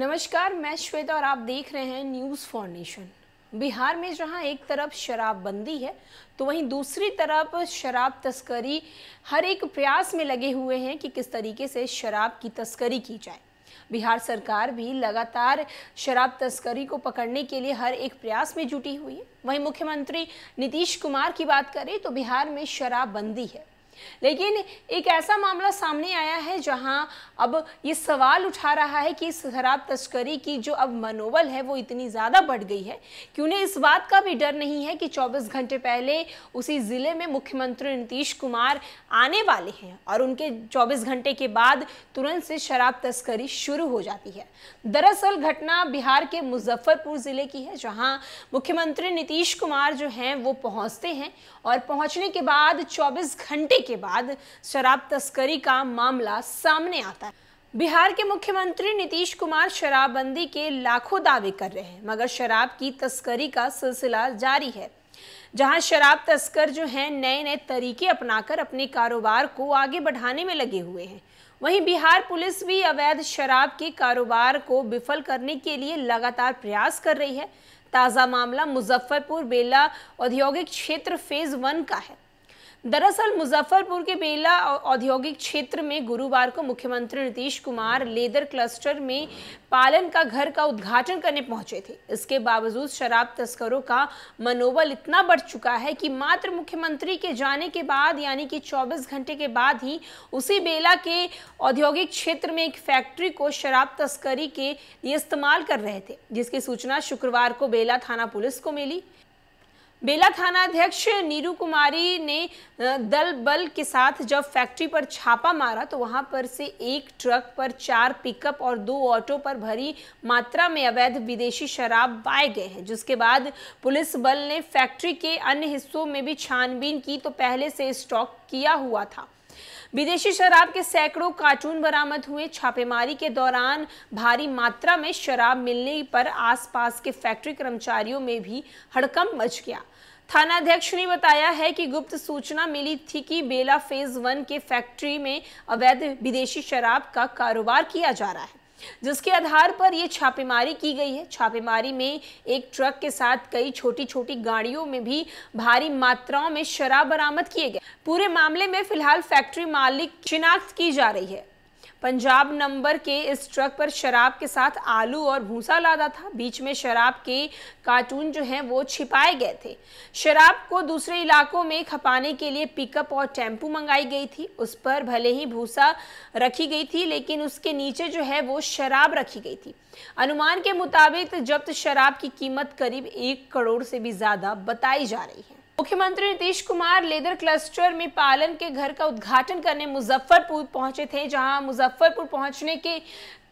नमस्कार मैं श्वेता और आप देख रहे हैं न्यूज़ फाउंडेशन बिहार में जहां एक तरफ शराबबंदी है तो वहीं दूसरी तरफ शराब तस्करी हर एक प्रयास में लगे हुए हैं कि किस तरीके से शराब की तस्करी की जाए बिहार सरकार भी लगातार शराब तस्करी को पकड़ने के लिए हर एक प्रयास में जुटी हुई है वहीं मुख्यमंत्री नीतीश कुमार की बात करें तो बिहार में शराबबंदी है लेकिन एक ऐसा मामला सामने आया है जहां अब ये सवाल उठा रहा है कि इस शराब तस्करी की जो अब मनोबल है वो इतनी ज़्यादा बढ़ गई है कि उन्हें इस बात का भी डर नहीं है कि 24 घंटे पहले उसी ज़िले में मुख्यमंत्री नीतीश कुमार आने वाले हैं और उनके 24 घंटे के बाद तुरंत से शराब तस्करी शुरू हो जाती है दरअसल घटना बिहार के मुजफ्फरपुर ज़िले की है जहाँ मुख्यमंत्री नीतीश कुमार जो हैं वो पहुँचते हैं और पहुँचने के बाद चौबीस घंटे के बाद शराब तस्करी का मामला सामने आता है बिहार के मुख्यमंत्री नीतीश कुमार शराबबंदी के लाखों दावे कर रहे हैं मगर शराब की तस्करी का सिलसिला जारी है जहां शराब तस्कर जो हैं नए नए तरीके अपनाकर अपने कारोबार को आगे बढ़ाने में लगे हुए हैं वहीं बिहार पुलिस भी अवैध शराब के कारोबार को विफल करने के लिए लगातार प्रयास कर रही है ताज़ा मामला मुजफ्फरपुर बेला औद्योगिक क्षेत्र फेज वन का है दरअसल मुजफ्फरपुर के बेला औद्योगिक क्षेत्र में गुरुवार को मुख्यमंत्री नीतीश कुमार लेदर क्लस्टर में पालन का घर का उद्घाटन करने पहुंचे थे इसके बावजूद शराब तस्करों का मनोबल इतना बढ़ चुका है कि मात्र मुख्यमंत्री के जाने के बाद यानी कि 24 घंटे के बाद ही उसी बेला के औद्योगिक क्षेत्र में एक फैक्ट्री को शराब तस्करी के लिए इस्तेमाल कर रहे थे जिसकी सूचना शुक्रवार को बेला थाना पुलिस को मिली बेला थाना अध्यक्ष नीरू कुमारी ने दल बल के साथ जब फैक्ट्री पर छापा मारा तो वहां पर से एक ट्रक पर चार पिकअप और दो ऑटो पर भरी मात्रा में अवैध विदेशी शराब पाए गए हैं जिसके बाद पुलिस बल ने फैक्ट्री के अन्य हिस्सों में भी छानबीन की तो पहले से स्टॉक किया हुआ था विदेशी शराब के सैकड़ों कार्टून बरामद हुए छापेमारी के दौरान भारी मात्रा में शराब मिलने पर आसपास के फैक्ट्री कर्मचारियों में भी हड़कम मच गया थानाध्यक्ष ने बताया है कि गुप्त सूचना मिली थी कि बेला फेज वन के फैक्ट्री में अवैध विदेशी शराब का कारोबार किया जा रहा है जिसके आधार पर ये छापेमारी की गई है छापेमारी में एक ट्रक के साथ कई छोटी छोटी गाड़ियों में भी भारी मात्राओं में शराब बरामद किए गए पूरे मामले में फिलहाल फैक्ट्री मालिक शिनाख्त की जा रही है पंजाब नंबर के इस ट्रक पर शराब के साथ आलू और भूसा लादा था बीच में शराब के कार्टून जो हैं वो छिपाए गए थे शराब को दूसरे इलाकों में खपाने के लिए पिकअप और टेम्पू मंगाई गई थी उस पर भले ही भूसा रखी गई थी लेकिन उसके नीचे जो है वो शराब रखी गई थी अनुमान के मुताबिक जब्त शराब की कीमत करीब एक करोड़ से भी ज़्यादा बताई जा रही है मुख्यमंत्री नीतीश कुमार लेदर क्लस्टर में पालन के घर का उद्घाटन करने मुजफ्फरपुर पहुंचे थे जहां मुजफ्फरपुर पहुंचने के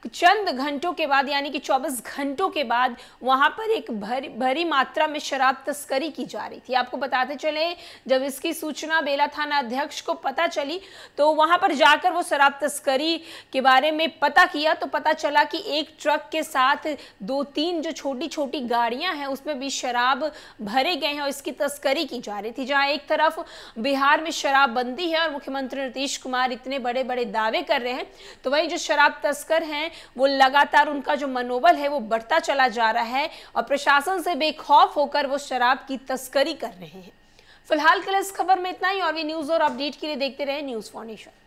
चंद घंटों के बाद यानी कि 24 घंटों के बाद वहां पर एक भर, भरी मात्रा में शराब तस्करी की जा रही थी आपको बताते चले जब इसकी सूचना बेला थाना अध्यक्ष को पता चली तो वहां पर जाकर वो शराब तस्करी के बारे में पता किया तो पता चला कि एक ट्रक के साथ दो तीन जो छोटी छोटी गाड़ियां हैं उसमें भी शराब भरे गए हैं और इसकी तस्करी की जा रही थी जहां एक तरफ बिहार में शराबबंदी है और मुख्यमंत्री नीतीश कुमार इतने बड़े बड़े दावे कर रहे हैं तो वही जो शराब तस्कर हैं हैं वो लगातार उनका जो मनोबल है वो बढ़ता चला जा रहा है और प्रशासन से बेखौफ होकर वो शराब की तस्करी कर रहे हैं फिलहाल के लिए इस खबर में इतना ही और भी न्यूज़ और अपडेट के लिए देखते रहे न्यूज़ फाउंडेशन